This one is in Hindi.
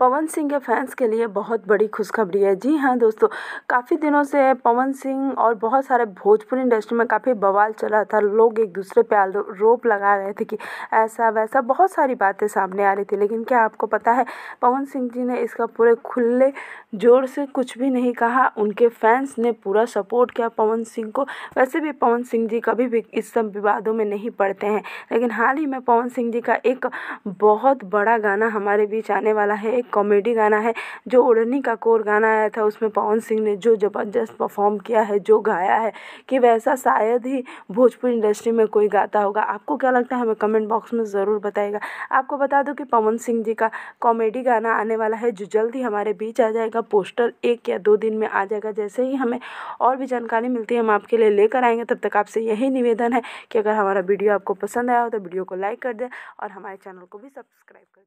पवन सिंह के फैंस के लिए बहुत बड़ी खुशखबरी है जी हाँ दोस्तों काफ़ी दिनों से पवन सिंह और बहुत सारे भोजपुरी इंडस्ट्री में काफ़ी बवाल चला था लोग एक दूसरे पे आरोप लगा रहे थे कि ऐसा वैसा बहुत सारी बातें सामने आ रही थी लेकिन क्या आपको पता है पवन सिंह जी ने इसका पूरे खुले जोर से कुछ भी नहीं कहा उनके फैंस ने पूरा सपोर्ट किया पवन सिंह को वैसे भी पवन सिंह जी कभी भी इस सब विवादों में नहीं पड़ते हैं लेकिन हाल ही में पवन सिंह जी का एक बहुत बड़ा गाना हमारे बीच आने वाला है एक कॉमेडी गाना है जो उड़नी का कोर गाना आया था उसमें पवन सिंह ने जो ज़बरदस्त परफॉर्म किया है जो गाया है कि वैसा शायद ही भोजपुरी इंडस्ट्री में कोई गाता होगा आपको क्या लगता है हमें कमेंट बॉक्स में ज़रूर बताएगा आपको बता दो कि पवन सिंह जी का कॉमेडी गाना आने वाला है जो जल्द ही हमारे बीच आ जाएगा पोस्टर एक या दो दिन में आ जाएगा जैसे ही हमें और भी जानकारी मिलती है हम आपके लिए लेकर आएंगे तब तक आपसे यही निवेदन है कि अगर हमारा वीडियो आपको पसंद आया हो तो वीडियो को लाइक कर दें और हमारे चैनल को भी सब्सक्राइब कर दें